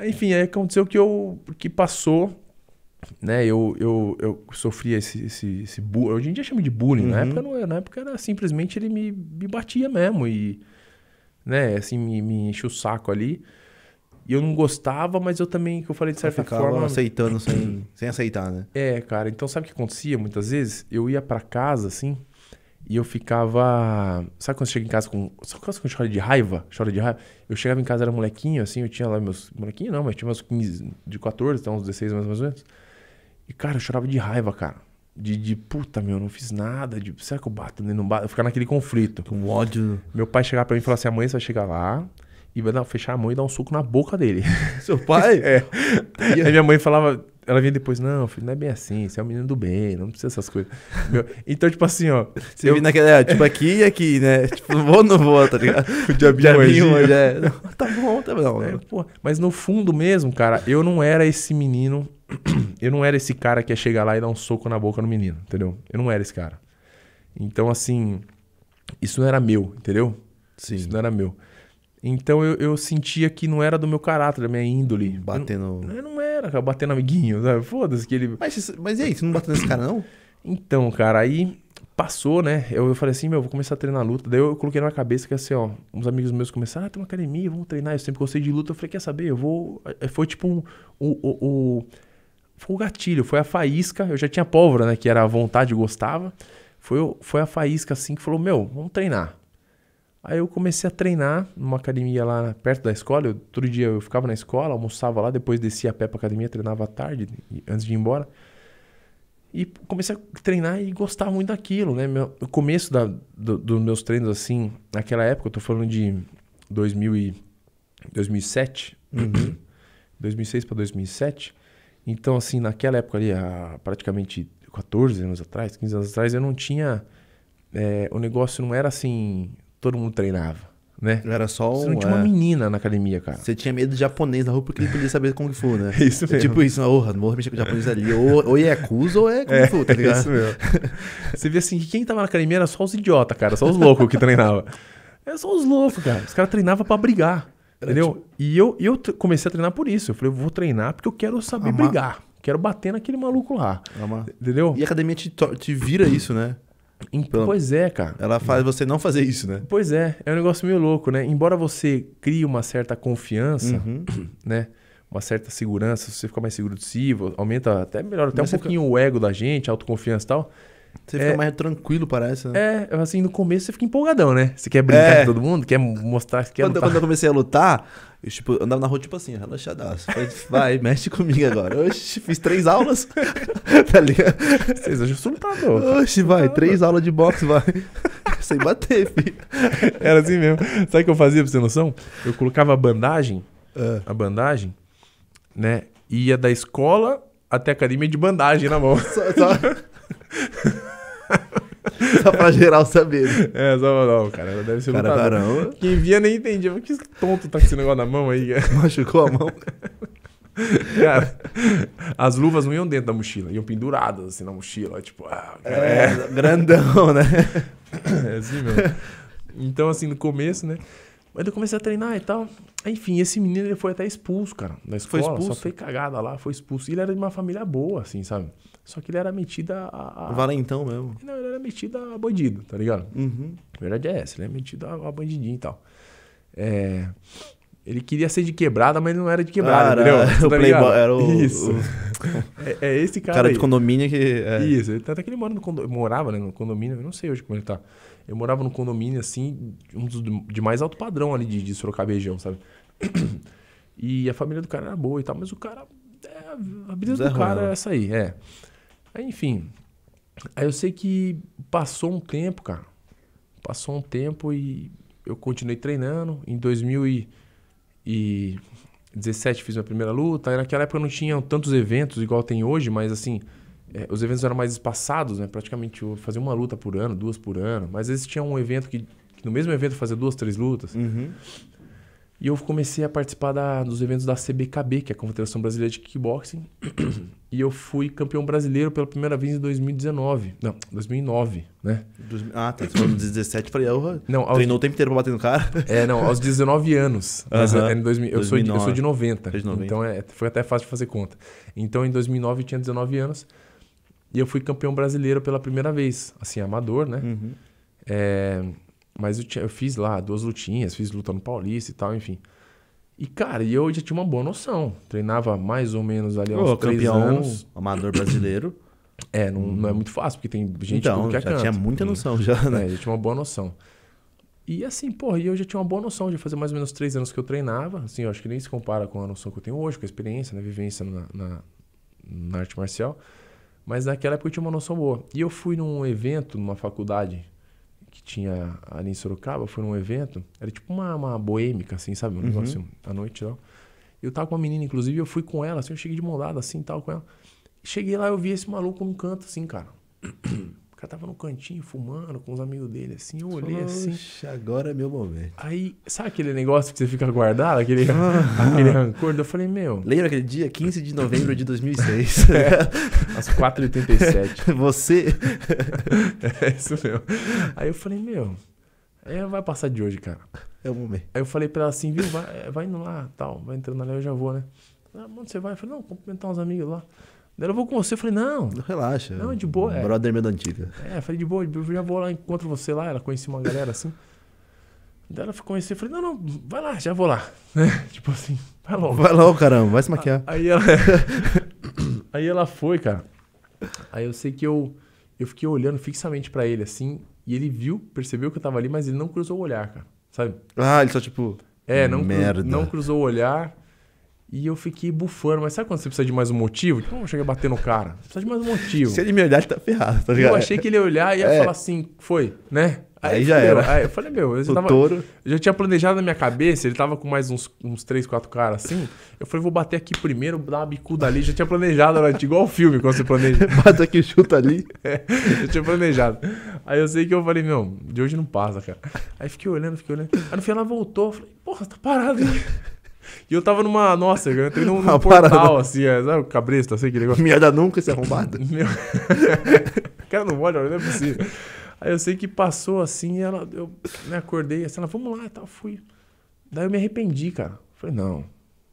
Enfim, aí aconteceu que eu que passou, né? Eu, eu, eu sofria esse, esse, esse bullying. Hoje em dia chama de bullying. Uhum. Na época não era, é, na época era simplesmente ele me, me batia mesmo e, né? Assim, me, me enchia o saco ali. E eu não gostava, mas eu também, que eu falei de certa eu forma. aceitando sem, sem aceitar, né? É, cara. Então sabe o que acontecia muitas vezes? Eu ia para casa assim. E eu ficava. Sabe quando chega em casa com. Sabe quando chora de raiva? Chora de raiva. Eu chegava em casa, era molequinho, assim, eu tinha lá meus. Molequinho não, mas tinha meus 15, de 14, então uns 16 mais, ou menos. E, cara, eu chorava de raiva, cara. De, de puta, meu, eu não fiz nada. De, será que eu bato? Não bato? Eu ficava naquele conflito. Com ódio. Né? Meu pai chegava pra mim e falava assim: amanhã você vai chegar lá e vai dar, fechar a mão e dar um suco na boca dele. Seu pai? é. Aí minha mãe falava: ela vinha depois, não, filho, não é bem assim, você é um menino do bem, não precisa essas coisas. Meu, então, tipo assim, ó. Você eu... naquela, é, tipo, aqui e aqui, né? Tipo, vou ou não vou, tá ligado? o diabinho, diabinho hoje é. Não, tá bom, tá bom. né é, mas no fundo mesmo, cara, eu não era esse menino. eu não era esse cara que ia chegar lá e dar um soco na boca no menino, entendeu? Eu não era esse cara. Então, assim, isso não era meu, entendeu? Sim. Isso não era meu. Então eu, eu sentia que não era do meu caráter, da minha índole. Batendo. Eu, eu não, era, cara, batendo amiguinho, sabe? Foda-se que ele. Mas, mas e aí, você não bateu nesse cara, não? Então, cara, aí passou, né? Eu, eu falei assim, meu, vou começar a treinar luta. Daí eu, coloquei na cabeça que assim, ó, uns amigos meus começaram, ah, tem uma academia, vamos treinar. Eu sempre gostei de luta. Eu falei, quer saber? Eu vou. Eh, foi tipo um. o o Foi o gatilho, foi a faísca. Eu já tinha pólvora, né? Que era a vontade, eu gostava. Foi, foi a faísca assim que falou: Meu, vamos treinar. Aí eu comecei a treinar numa academia lá perto da escola. Eu, todo dia eu ficava na escola, almoçava lá, depois descia a pé pra academia, treinava à tarde, antes de ir embora. E comecei a treinar e gostava muito daquilo, né? Meu, começo da, do, dos meus treinos, assim, naquela época, eu tô falando de 2000 e, 2007, uhum. 2006 para 2007. Então, assim, naquela época ali, há praticamente 14 anos atrás, 15 anos atrás, eu não tinha... É, o negócio não era assim todo mundo treinava, né? Era só um, Você não tinha é... uma menina na academia, cara. Você tinha medo de japonês na rua porque ele podia saber Kung Fu, né? isso é mesmo. É tipo isso, porra, não vou mexer com japonês ali. Ou, ou é Yakuza ou é Kung é, Fu, tá ligado? É isso mesmo. Você vê assim, que quem tava na academia era só os idiotas, cara. Só os loucos que treinavam. Era é só os loucos, cara. Os caras treinavam pra brigar. entendeu? Tipo e eu, eu comecei a treinar por isso. Eu falei, eu vou treinar porque eu quero saber Amar. brigar. Quero bater naquele maluco lá. Amar. Entendeu? E a academia te, te vira isso, né? Então, pois é, cara. Ela faz você não fazer isso, né? Pois é, é um negócio meio louco, né? Embora você crie uma certa confiança, uhum. né? Uma certa segurança, você fica mais seguro de si, aumenta até melhor até Mas um pouquinho fica... o ego da gente, autoconfiança e tal. Você fica é. mais tranquilo, parece, né? É, assim, no começo você fica empolgadão, né? Você quer brincar é. com todo mundo, quer mostrar que quer quando, lutar. Quando eu comecei a lutar, eu, tipo, andava na rua, tipo assim, relaxadaço. Falei, vai, mexe comigo agora. Oxi, fiz três aulas. tá ligado? Vocês hoje são Oxi, vai, três aulas de boxe, vai. Sem bater, filho. Era assim mesmo. Sabe o que eu fazia, pra você ter noção? Eu colocava a bandagem, é. a bandagem, né? Ia da escola até a academia de bandagem na mão. só... só... só pra geral saber. É, só pra não, cara. Deve ser cara, lutador. Caramba. Quem via nem entendia. Que tonto tá com esse negócio na mão aí, Machucou a mão. Cara, as luvas não iam dentro da mochila, iam penduradas assim na mochila. Tipo, ah, cara, é, é, grandão, né? É assim mesmo. Então, assim, no começo, né? Mas eu comecei a treinar e tal. Enfim, esse menino ele foi até expulso, cara, Na escola. Foi expulso? Só foi cagada lá, foi expulso. ele era de uma família boa, assim, sabe? Só que ele era metido a... a... Valentão mesmo. Não, ele era metido a bandido, tá ligado? Uhum. A verdade é essa, ele era é metido a, bandidinho e tal. É... Ele queria ser de quebrada, mas não era de quebrada, ah, entendeu? Era, tá o playboy, era o, Isso. É, é, esse cara. Cara aí. de condomínio que. É. Isso, ele, tá até que ele mora no morava né, no condomínio, eu não sei hoje como ele tá. Eu morava no condomínio, assim, um dos de mais alto padrão ali de, de Sorocaba sabe? E a família do cara era boa e tal, mas o cara. É, a vida Zé do cara é essa aí, é. Aí, enfim. Aí eu sei que passou um tempo, cara. Passou um tempo e eu continuei treinando. Em 2000 e, e 17 fiz minha primeira luta. naquela época não tinham tantos eventos igual tem hoje, mas assim, é, os eventos eram mais espaçados, né? Praticamente eu fazia uma luta por ano, duas por ano. Mas às vezes tinha um evento que, que no mesmo evento fazia duas, três lutas. Uhum. E eu comecei a participar da, dos eventos da CBKB, que é a Confederação Brasileira de Kickboxing. e eu fui campeão brasileiro pela primeira vez em 2019. Não, 2009, né? Ah, tá. Você falou 17 para eu. Não, aos... Treinou o tempo inteiro pra bater no cara? É, não, aos 19 anos. Mas uh -huh. é 2000, eu, 2009. Sou de, eu sou de 90. De 90. Então é, foi até fácil de fazer conta. Então em 2009 eu tinha 19 anos. E eu fui campeão brasileiro pela primeira vez. Assim, amador, né? Uhum. É, mas eu, tinha, eu fiz lá duas lutinhas, fiz luta no Paulista e tal, enfim. E, cara, eu já tinha uma boa noção. Treinava mais ou menos ali aos uns Ô, três campeão anos. amador brasileiro. É, não, hum. não é muito fácil, porque tem gente então, que já canto. tinha muita noção já, né? É, já tinha uma boa noção. E assim, porra, eu já tinha uma boa noção de fazer mais ou menos três anos que eu treinava. Assim, eu acho que nem se compara com a noção que eu tenho hoje, com a experiência, né? Vivência na, na, na arte marcial. Mas naquela época eu tinha uma noção boa. E eu fui num evento, numa faculdade que tinha ali em Sorocaba, foi num evento, era tipo uma, uma boêmica, assim, sabe? Um uhum. negócio à noite e tal. Eu tava com uma menina, inclusive, eu fui com ela, assim, eu cheguei de mão assim, tal, com ela. Cheguei lá, eu vi esse maluco num canto, assim, cara cara tava no cantinho fumando com os amigos dele, assim. Eu olhei assim. agora é meu momento. Aí, sabe aquele negócio que você fica guardado, aquele, ah. aquele rancor? Eu falei, meu. Lembra aquele dia, 15 de novembro de 2006? é, às 4h87. você. é isso mesmo. Aí eu falei, meu. É, vai passar de hoje, cara. É o momento. Aí eu falei pra ela assim, viu, vai, é, vai indo lá, tal, vai entrando ali, eu já vou, né? Ah, onde você vai? Eu falei, não, cumprimentar uns amigos lá. Daí eu vou com você. Eu falei, não. Relaxa. Não, de boa. é. Brother meu da antiga. É, falei, de boa, eu já vou lá, encontro você lá. Ela conhecia uma galera assim. Daí ela ficou conhecer, eu falei, não, não, vai lá, já vou lá. Né? Tipo assim, vai logo. Vai logo, caramba, vai se maquiar. Aí ela, aí ela foi, cara. Aí eu sei que eu, eu fiquei olhando fixamente para ele, assim, e ele viu, percebeu que eu tava ali, mas ele não cruzou o olhar, cara. Sabe? Ah, ele só tipo. É, não, Merda. Cru, não cruzou o olhar. E eu fiquei bufando, mas sabe quando você precisa de mais um motivo? como então, eu cheguei a bater no cara. Precisa de mais um motivo. Se ele me olhar, ele tá ferrado, tá ligado? Eu achei que ele ia olhar e ia é. falar assim, foi, né? Aí, aí já era. Aí eu falei, meu, eu já, tava, touro. eu já tinha planejado na minha cabeça, ele tava com mais uns, uns três, quatro caras assim. Eu falei, vou bater aqui primeiro, dar uma bicuda ali. Já tinha planejado, era igual o filme quando você planeja. bata aqui, chuta ali. é, já tinha planejado. Aí eu sei que eu falei, meu, de hoje não passa, cara. Aí fiquei olhando, fiquei olhando. Aí no final ela voltou, eu falei, porra, tá parado, hein? E eu tava numa. Nossa, eu entrei num, num portal, assim, é, sabe? cabresto assim, que negócio. Merda nunca se arrombado Meu. o cara não olha, não é possível. Aí eu sei que passou assim, ela, eu me acordei, assim, ela, vamos lá, tal, fui. Daí eu me arrependi, cara. Falei, não,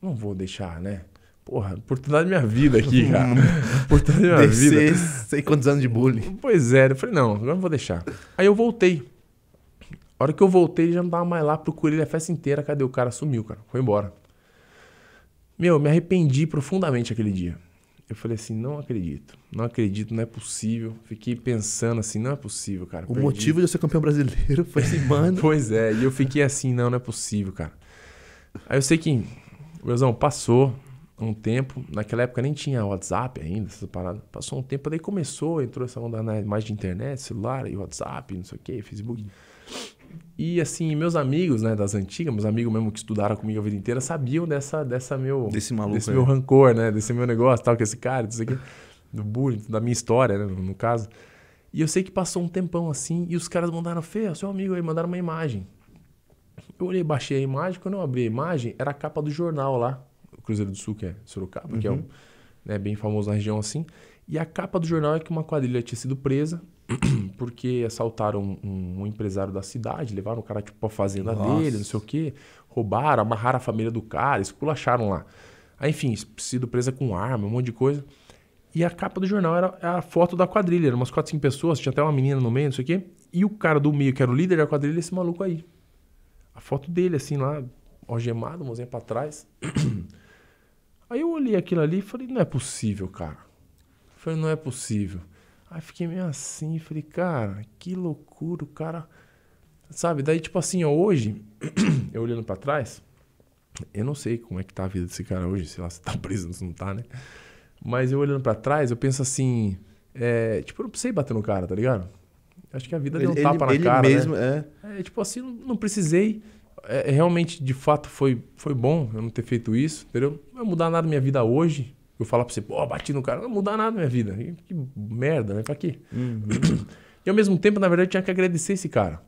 não vou deixar, né? Porra, oportunidade da minha vida aqui, cara. oportunidade da minha Descer vida. sei quantos anos de bullying. Pois é, eu falei, não, agora não vou deixar. Aí eu voltei. A hora que eu voltei, ele já não tava mais lá, procurei ele a festa inteira, cadê o cara? Sumiu, cara, foi embora. Meu, me arrependi profundamente aquele dia. Eu falei assim, não acredito, não acredito, não é possível. Fiquei pensando assim, não é possível, cara. O perdi. motivo de eu ser campeão brasileiro foi esse assim, mano. pois é, e eu fiquei assim, não, não é possível, cara. Aí eu sei que, Wilson, passou um tempo, naquela época nem tinha WhatsApp ainda, essa parada. Passou um tempo, daí começou, entrou essa onda mais de internet, celular e WhatsApp, não sei o que, Facebook. E assim, meus amigos, né, das antigas, meus amigos mesmo que estudaram comigo a vida inteira, sabiam dessa, dessa meu desse maluco, desse é. meu rancor, né, desse meu negócio, tal que é esse cara, disso aqui, do bullying, da minha história, né, no, no, caso. E eu sei que passou um tempão assim e os caras mandaram, Fê, é seu amigo aí, mandaram uma imagem. Eu olhei, baixei a imagem, quando eu abri a imagem, era a capa do jornal lá, o Cruzeiro do Sul, que é Sorocaba, uhum. que é um, uhum. né, bem famoso na região assim. E a capa do jornal é que uma quadrilha tinha sido presa porque assaltaram um, um empresário da cidade, levaram o cara tipo pra fazenda Nossa. dele, não sei o quê, roubaram, amarraram a família do cara, esculacharam lá. Aí, enfim, sido presa com arma, um monte de coisa. E a capa do jornal era a foto da quadrilha, eram umas 4, 5 pessoas, tinha até uma menina no meio, não sei o quê. E o cara do meio, que era o líder da quadrilha, esse maluco aí. A foto dele, assim, lá, algemado, mãozinha para trás. aí eu olhei aquilo ali e falei, não é possível, cara. Falei, não é possível. Aí fiquei meio assim, falei, cara, que loucura, o cara. Sabe? Daí, tipo assim, hoje, eu olhando para trás, eu não sei como é que tá a vida desse cara hoje, sei lá, se tá preso, se não tá, né? Mas eu olhando para trás, eu penso assim, é, tipo, eu não precisei bater no cara, tá ligado? Acho que a vida ele, deu um tapa ele, na ele cara. Né? Mesmo, né? é. é. Tipo assim, não, não precisei. É, é, realmente, de fato, foi, foi bom eu não ter feito isso, entendeu? Não vai mudar nada na minha vida hoje, eu falar pra você, pô, bati no cara, não muda nada na minha vida. E, que merda, né? Pra quê? Uhum. E ao mesmo tempo, na verdade, eu tinha que agradecer esse cara.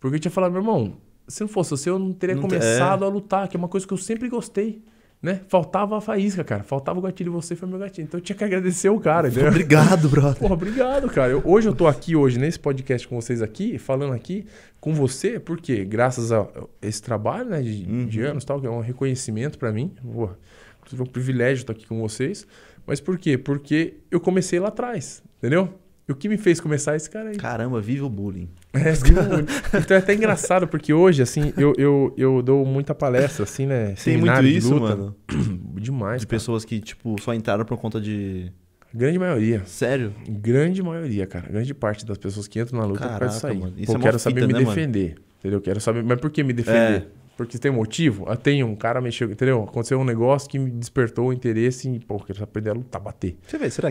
Porque eu tinha falado, meu irmão, se não fosse você, eu não teria não começado é. a lutar, que é uma coisa que eu sempre gostei. Né? Faltava a faísca, cara. Faltava o gatilho, você foi meu gatilho. Então eu tinha que agradecer o cara. Entendeu? Obrigado, brother. Porra, obrigado, cara. Eu, hoje eu tô aqui, hoje, nesse podcast com vocês aqui, falando aqui com você, porque graças a esse trabalho né, de, uhum. de anos tal, que é um reconhecimento para mim. Porra, tive um privilégio estar aqui com vocês. Mas por quê? Porque eu comecei lá atrás, entendeu? E o que me fez começar esse cara aí? Caramba, vive o bullying. É, vive o bullying. Então é até engraçado, porque hoje, assim, eu, eu, eu dou muita palestra, assim, né? Tem muito isso, luta. mano. Demais. De cara. pessoas que, tipo, só entraram por conta de. Grande maioria. Sério? Grande maioria, cara. Grande parte das pessoas que entram na luta Caraca, é por causa disso aí. Mano. Isso Pô, é quero fita, saber me né, defender. Mano? Quero saber. Mas por que me é. defender? É. Porque tem motivo? Ah, tem um cara mexeu, entendeu? Aconteceu um negócio que me despertou o interesse em, pô, quero aprender a lutar, bater. Você vê, será que